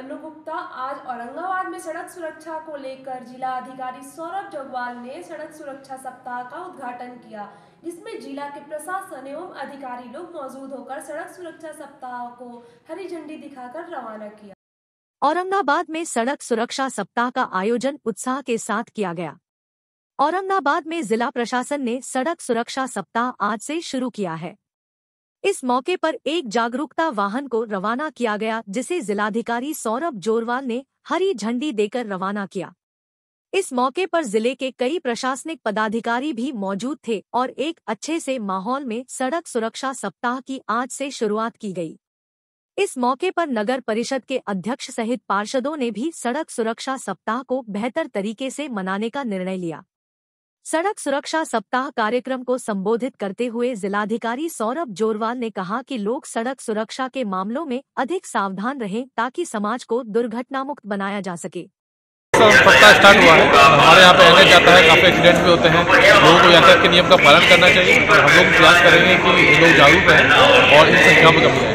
अनु गुप्ता आज औरंगाबाद में सड़क सुरक्षा को लेकर जिला अधिकारी सौरभ जगवाल ने सड़क सुरक्षा सप्ताह का उद्घाटन किया जिसमें जिला के प्रशासन एवं अधिकारी लोग मौजूद होकर सड़क सुरक्षा सप्ताह को हरी झंडी दिखाकर रवाना किया औरंगाबाद में सड़क सुरक्षा सप्ताह का आयोजन उत्साह के साथ किया गया औरंगाबाद में जिला प्रशासन ने सड़क सुरक्षा सप्ताह आज से शुरू किया है इस मौके पर एक जागरूकता वाहन को रवाना किया गया जिसे जिलाधिकारी सौरभ जोरवाल ने हरी झंडी देकर रवाना किया इस मौके पर जिले के कई प्रशासनिक पदाधिकारी भी मौजूद थे और एक अच्छे से माहौल में सड़क सुरक्षा सप्ताह की आज से शुरुआत की गई इस मौके पर नगर परिषद के अध्यक्ष सहित पार्षदों ने भी सड़क सुरक्षा सप्ताह को बेहतर तरीके से मनाने का निर्णय लिया सड़क सुरक्षा सप्ताह कार्यक्रम को संबोधित करते हुए जिलाधिकारी सौरभ जोरवाल ने कहा कि लोग सड़क सुरक्षा के मामलों में अधिक सावधान रहें ताकि समाज को दुर्घटना मुक्त बनाया जा सके सप्ताह स्टार्ट हुआ है हमारे यहाँ पे एन जाता है काफ़ी एक्सीडेंट भी होते हैं लोगों को यातायात के नियम का पालन करना चाहिए हम लोग प्रयास करेंगे की लोग जागरूक रहें और इन संख्या में कमी आए